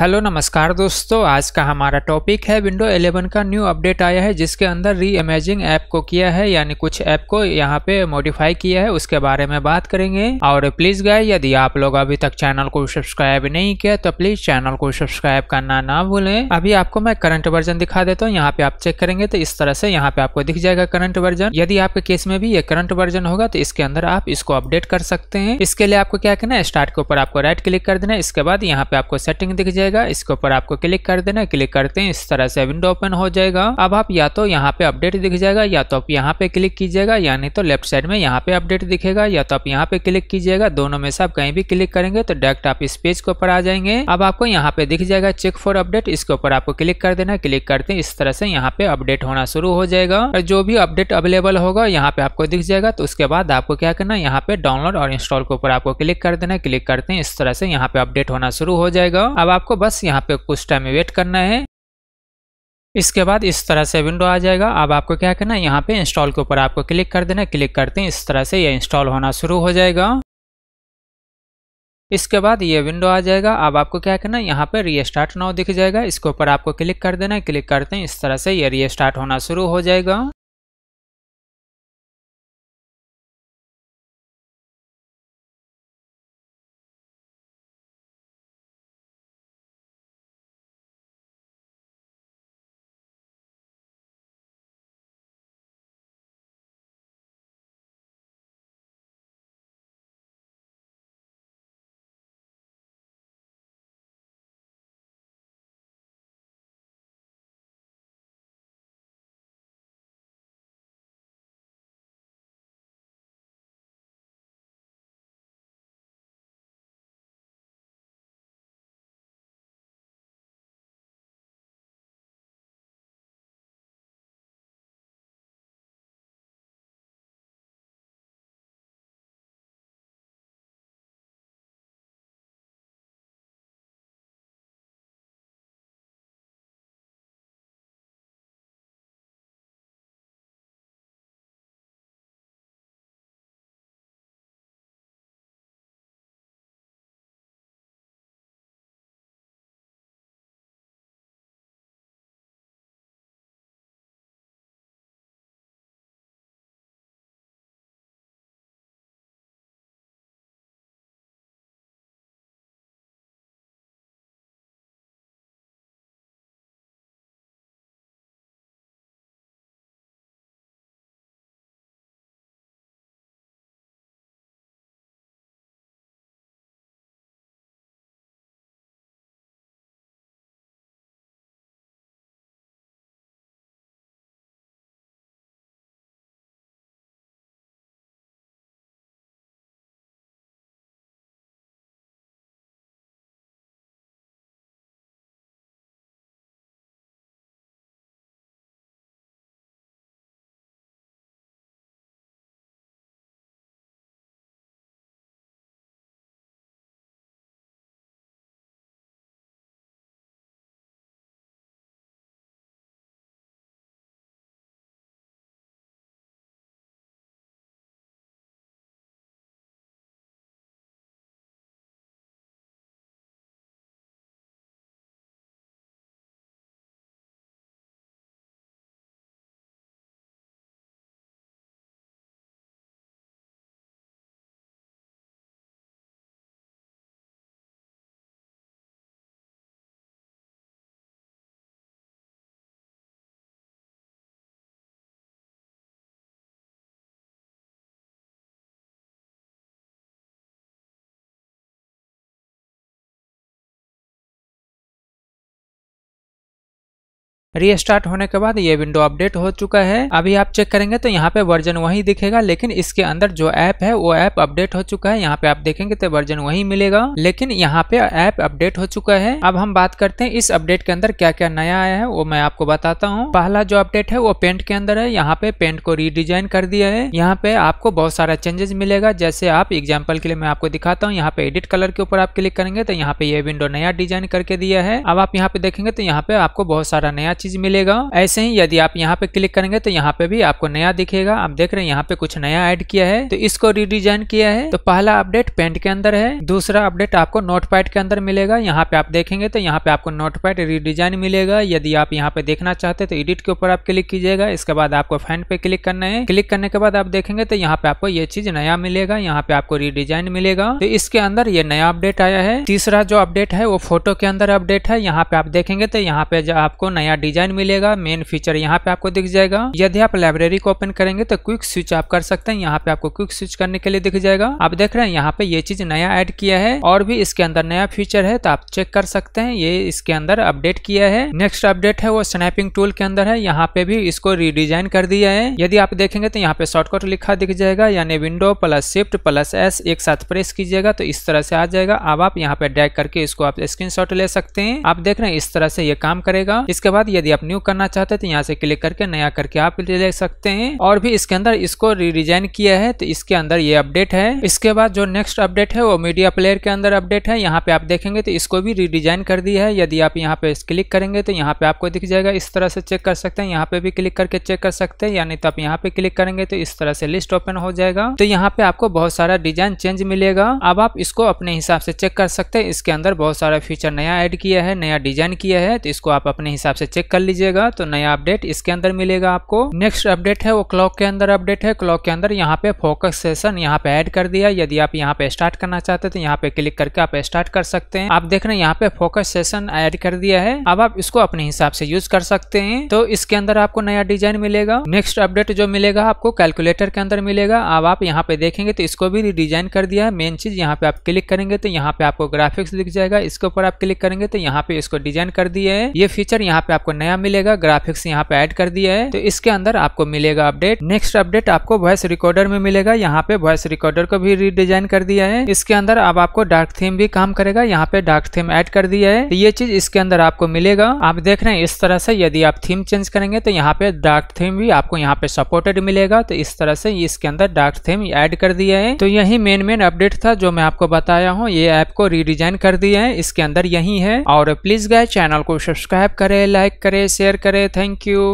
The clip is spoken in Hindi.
हेलो नमस्कार दोस्तों आज का हमारा टॉपिक है विंडो 11 का न्यू अपडेट आया है जिसके अंदर री इमेजिंग ऐप को किया है यानी कुछ ऐप को यहाँ पे मॉडिफाई किया है उसके बारे में बात करेंगे और प्लीज गाय यदि आप लोग अभी तक चैनल को सब्सक्राइब नहीं किया तो प्लीज चैनल को सब्सक्राइब करना ना भूलें अभी आपको मैं करंट वर्जन दिखा देता हूँ यहाँ पे आप चेक करेंगे तो इस तरह से यहाँ पे आपको दिख जाएगा करंट वर्जन यदि आपके केस में भी ये करंट वर्जन होगा तो इसके अंदर आप इसको अपडेट कर सकते हैं इसके लिए आपको क्या करना है स्टार्ट के ऊपर आपको राइट क्लिक कर देना इसके बाद यहाँ पे आपको सेटिंग दिख जाएगा जाएगा इसके ऊपर आपको क्लिक कर देना क्लिक करते हैं इस तरह से विंडो ओपन हो जाएगा अब आप या तो यहाँ पे अपडेट दिख जाएगा या तो आप यहाँ पे क्लिक कीजिएगा या नहीं तो लेफ्ट साइड में यहाँ पे अपडेट दिखेगा या तो आप यहाँ पे क्लिक कीजिएगा दोनों में से आप कहीं भी क्लिक करेंगे तो डायरेक्ट आप इस पेज के ऊपर आ जाएंगे अब आपको यहाँ पे दिख जाएगा चेक फॉर अपडेट इसके ऊपर आपको क्लिक कर देना क्लिक करते हैं इस तरह से यहाँ पे अपडेट होना शुरू हो जाएगा और जो भी अपडेट अवेलेबल होगा यहाँ पे आपको दिख जाएगा तो उसके बाद आपको क्या करना यहाँ पे डाउनलोड और इंस्टॉल के ऊपर आपको क्लिक कर देना क्लिक करते हैं इस तरह से यहाँ पे अपडेट होना शुरू हो जाएगा अब आपको बस यहाँ पे कुछ टाइम वेट करना है इसके बाद इस तरह से विंडो आ जाएगा अब आपको क्या करना है यहाँ पे इंस्टॉल के ऊपर आपको क्लिक कर देना क्लिक करते हैं इस तरह से यह इंस्टॉल होना शुरू हो जाएगा इसके बाद ये विंडो आ जाएगा अब आपको क्या करना है यहाँ पर रीस्टार्ट नाउ दिख जाएगा इसके ऊपर आपको क्लिक कर देना क्लिक करते हैं इस तरह से ये रीस्टार्ट होना शुरू हो जाएगा रीस्टार्ट होने के बाद ये विंडो अपडेट हो चुका है अभी आप चेक करेंगे तो यहाँ पे वर्जन वही दिखेगा लेकिन इसके अंदर जो ऐप है वो ऐप अपडेट हो चुका है यहाँ पे आप देखेंगे तो वर्जन वही मिलेगा लेकिन यहाँ पे ऐप अपडेट हो चुका है अब हम बात करते हैं इस अपडेट के अंदर क्या क्या नया आया है वो मैं आपको बताता हूँ पहला जो अपडेट है वो पेंट के अंदर है यहाँ पे पेंट को रीडिजाइन कर दिया है यहाँ पे आपको बहुत सारा चेंजेस मिलेगा जैसे आप एग्जाम्पल के लिए मैं आपको दिखाता हूँ यहाँ पे एडिट कलर के ऊपर आप क्लिक करेंगे तो यहाँ पे ये विंडो नया डिजाइन करके दिया है अब आप यहाँ पे देखेंगे तो यहाँ पे आपको बहुत सारा नया चीज चीज मिलेगा ऐसे ही यदि आप यहाँ पे क्लिक करेंगे तो यहाँ पे भी आपको नया दिखेगा आप देख रहे हैं यहाँ पे कुछ नया ऐड किया है तो इसको रिडिजाइन किया है तो पहला अपडेट पेंट के अंदर है दूसरा अपडेट आपको नोटपैड के अंदर मिलेगा यहाँ पे आप देखेंगे तो यहाँ पे आपको नोटपैड रिडिजाइन मिलेगा यदि आप यहाँ पे देखना चाहते तो एडिट के ऊपर आप क्लिक कीजिएगा इसके बाद आपको फैन पे क्लिक करना है क्लिक करने के बाद आप देखेंगे तो यहाँ पे आपको ये चीज नया मिलेगा यहाँ पे आपको रिडिजाइन मिलेगा तो इसके अंदर ये नया अपडेट आया है तीसरा जो अपडेट है वो फोटो के अंदर अपडेट है यहाँ पे आप देखेंगे तो यहाँ पे आपको नया डिजाइन डिजाइन मिलेगा मेन फीचर यहाँ पे आपको दिख जाएगा यदि आप लाइब्रेरी को ओपन करेंगे तो क्विक स्विच आप कर सकते हैं यहाँ पे आपको क्विक स्विच करने के लिए दिख जाएगा आप देख रहे हैं यहाँ पे ये चीज नया एड किया है और भी इसके अंदर नया फीचर है तो आप चेक कर सकते हैं ये इसके अंदर अपडेट किया है नेक्स्ट अपडेट है वो स्नैपिंग टूल के अंदर है यहाँ पे भी इसको रीडिजाइन कर दिया है यदि आप देखेंगे तो यहाँ पे शॉर्टकट लिखा दिख जाएगा यानी window plus shift plus S एक साथ प्रेस कीजिएगा तो इस तरह से आ जाएगा अब आप यहाँ पे ड्रैग करके इसको आप स्क्रीन ले सकते हैं आप देख रहे हैं इस तरह से ये काम करेगा इसके बाद यदि आप न्यू करना चाहते हैं तो यहाँ से क्लिक करके नया करके आप ले सकते हैं और भी इसके अंदर इसको रिडिजाइन किया है तो इसके अंदर ये अपडेट है इसके बाद जो नेक्स्ट अपडेट है वो मीडिया प्लेयर के अंदर अपडेट है यहाँ पे आप देखेंगे तो इसको भी रिडिजाइन कर दिया है यदि आप यहाँ पे क्लिक करेंगे तो यहाँ पे आपको दिख जाएगा इस तरह से चेक कर सकते हैं यहाँ पे भी क्लिक करके चेक कर सकते हैं यानी तो आप यहाँ पे क्लिक करेंगे तो इस तरह से लिस्ट ओपन हो जाएगा तो यहाँ पे आपको बहुत सारा डिजाइन चेंज मिलेगा अब आप इसको अपने हिसाब से चेक कर सकते हैं इसके अंदर बहुत सारा फीचर नया ऐड किया है नया डिजाइन किया है तो इसको आप अपने हिसाब से चेक चेक कर लीजिएगा तो नया अपडेट इसके अंदर मिलेगा आपको नेक्स्ट अपडेट है वो क्लॉक के अंदर अपडेट है क्लॉक के अंदर यहाँ पे फोकस सेशन यहाँ पे ऐड कर दिया यदि आप यहाँ पे स्टार्ट करना चाहते हैं तो यहाँ पे क्लिक करके आप स्टार्ट कर सकते हैं आप देख रहे हैं यहाँ पे फोकस सेशन ऐड कर दिया है अब आप इसको अपने हिसाब से यूज कर सकते हैं तो इसके अंदर आपको नया डिजाइन मिलेगा नेक्स्ट अपडेट जो मिलेगा आपको कैलकुलेटर के अंदर मिलेगा अब आप यहाँ पे देखेंगे तो इसको भी रिडिजाइन कर दिया है मेन चीज यहाँ पे आप क्लिक करेंगे तो यहाँ पे आपको ग्राफिक्स दिख जाएगा इसके ऊपर आप क्लिक करेंगे तो यहाँ पे इसको डिजाइन कर दिया है ये फीचर यहाँ पे आपको नया मिलेगा ग्राफिक्स यहाँ पे ऐड कर दिया है तो इसके अंदर आपको मिलेगा अपडेट नेक्स्ट अपडेट आपको वॉइस रिकॉर्डर में मिलेगा यहाँ पे वॉइस रिकॉर्डर को भी रिडिजाइन कर दिया है इसके अंदर अब आपको डार्क थीम भी काम करेगा यहाँ पे डार्क थीम ऐड कर दिया है तो ये चीज इसके अंदर आपको मिलेगा आप देख रहे हैं इस तरह से यदि आप थीम चेंज करेंगे तो यहाँ पे डार्क थीम भी आपको यहाँ पे सपोर्टेड मिलेगा तो इस तरह से इसके अंदर डार्क थीम ऐड कर दिया है तो यही मेन मेन अपडेट था जो मैं आपको बताया हूँ ये ऐप को रिडिजाइन कर दिया है इसके अंदर यही है और प्लीज गए चैनल को सब्सक्राइब करें लाइक करें करें शेयर करें थैंक यू